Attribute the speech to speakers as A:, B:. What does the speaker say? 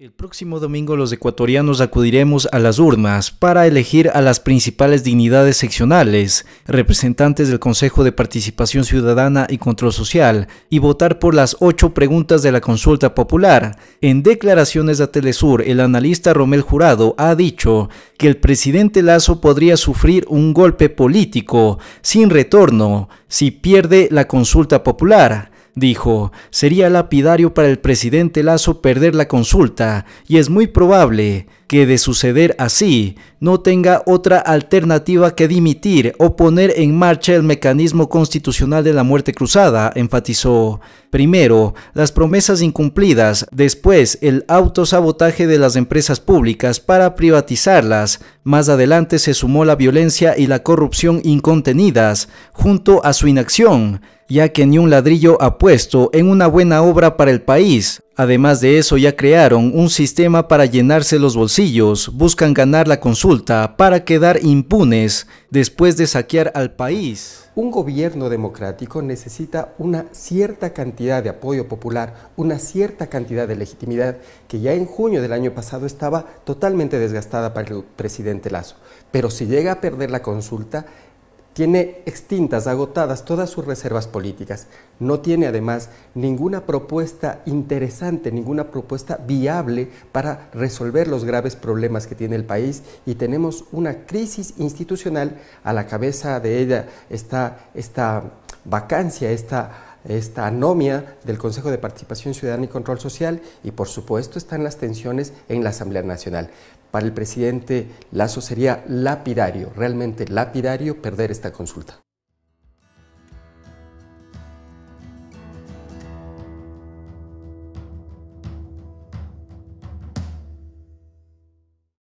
A: El próximo domingo los ecuatorianos acudiremos a las urnas para elegir a las principales dignidades seccionales, representantes del Consejo de Participación Ciudadana y Control Social, y votar por las ocho preguntas de la consulta popular. En declaraciones a Telesur, el analista Romel Jurado ha dicho que el presidente Lazo podría sufrir un golpe político sin retorno si pierde la consulta popular. Dijo, sería lapidario para el presidente Lazo perder la consulta, y es muy probable que de suceder así, no tenga otra alternativa que dimitir o poner en marcha el mecanismo constitucional de la muerte cruzada, enfatizó. Primero, las promesas incumplidas, después el autosabotaje de las empresas públicas para privatizarlas, más adelante se sumó la violencia y la corrupción incontenidas, junto a su inacción ya que ni un ladrillo ha puesto en una buena obra para el país, Además de eso, ya crearon un sistema para llenarse los bolsillos, buscan ganar la consulta para quedar impunes después de saquear al país.
B: Un gobierno democrático necesita una cierta cantidad de apoyo popular, una cierta cantidad de legitimidad que ya en junio del año pasado estaba totalmente desgastada para el presidente Lazo. Pero si llega a perder la consulta, tiene extintas, agotadas todas sus reservas políticas. No tiene además ninguna propuesta interesante, ninguna propuesta viable para resolver los graves problemas que tiene el país y tenemos una crisis institucional. A la cabeza de ella está esta vacancia, esta esta anomia del Consejo de Participación Ciudadana y Control Social y por supuesto están las tensiones en la Asamblea Nacional. Para el presidente Lazo sería lapidario, realmente lapidario perder esta consulta.